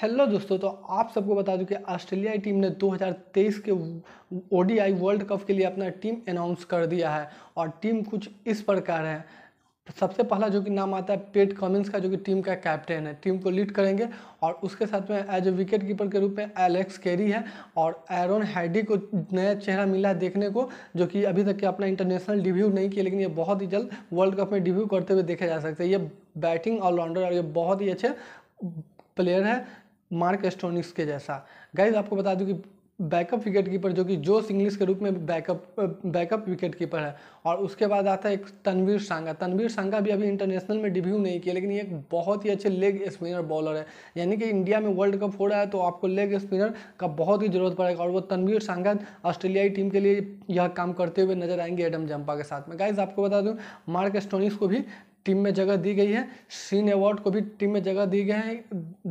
hello दोस्तों तो आप सबको बता दूं कि ऑस्ट्रेलियाई टीम ने 2023 के ओडीआई वर्ल्ड कप के लिए अपना टीम अनाउंस कर दिया है और टीम कुछ इस प्रकार है सबसे पहला जो कि नाम आता है पेट कमिंस का जो कि टीम का कैप्टन है टीम को लीड करेंगे और उसके साथ में एज ए विकेट कीपर के रूप में एलेक्स केरी है और एरोन हैडी को नया चेहरा मिला है देखने को जो कि अभी तक के अपना इंटरनेशनल डिब्यू नहीं किया लेकिन ये बहुत ही जल्द वर्ल्ड कप में डिब्यू करते हुए देखे जा सकते हैं ये बैटिंग ऑलराउंडर और ये बहुत ही अच्छे प्लेयर है मार्क एस्टोनिक्स के जैसा गाइज आपको बता दूं कि बैकअप विकेट कीपर जो कि जोस इंग्लिश के रूप में बैकअप बैकअप विकेट कीपर है और उसके बाद आता है एक तनवीर सांगा तनवीर सांगा भी अभी इंटरनेशनल में डिब्यू नहीं किया लेकिन ये एक बहुत ही अच्छे लेग स्पिनर बॉलर है यानी कि इंडिया में वर्ल्ड कप हो रहा है तो आपको लेग स्पिनर का बहुत ही जरूरत पड़ेगा और वो तनवीर सांगा ऑस्ट्रेलियाई टीम के लिए यह काम करते हुए नजर आएंगे एडम जम्पा के साथ में गाइज आपको बता दूँ मार्क एस्टोनिक्स को भी टीम में जगह दी गई है सीन एवॉर्ड को भी टीम में जगह दी गई है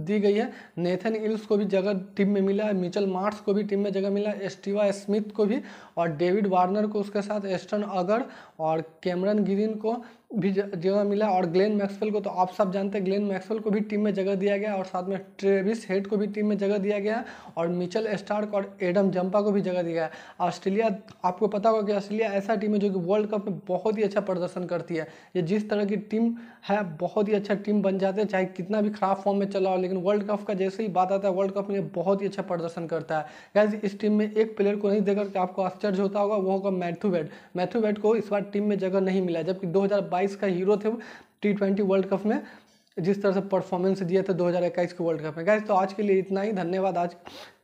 दी गई है नेथन इल्स को भी जगह टीम में मिला है मिचल मार्ट्स को भी टीम में जगह मिला है एस्टिवा स्मिथ को भी और डेविड वार्नर को उसके साथ एस्टन अगर और कैमरन ग्रीन को भी जगह मिला और ग्लेन मैक्सवेल को तो आप सब जानते हैं ग्लेन मैक्सवेल को भी टीम में जगह दिया गया और साथ में ट्रेविस हेड को भी टीम में जगह दिया गया और मिचल स्टार्क और एडम जंपा को भी जगह दिया गया ऑस्ट्रेलिया आपको पता होगा कि ऑस्ट्रेलिया ऐसा टीम है जो कि वर्ल्ड कप में बहुत ही अच्छा प्रदर्शन करती है ये जिस तरह की टीम है बहुत ही अच्छा टीम बन जाते हैं चाहे कितना भी खराब फॉर्म में चला हो लेकिन वर्ल्ड कप का जैसे ही बात आता है वर्ल्ड कप में बहुत ही अच्छा प्रदर्शन करता है गैस इस टीम में एक प्लेयर को नहीं देखकर आपको आश्चर्य होता होगा वो होगा मैथ्यू बैट मैथ्यू बैट को इस बार टीम में जगह नहीं मिला जबकि दो 2022 का हीरो थे टी ट्वेंटी वर्ल्ड कप में जिस तरह से परफॉर्मेंस दिया था 2021 के वर्ल्ड कप में गाइज तो आज के लिए इतना ही धन्यवाद आज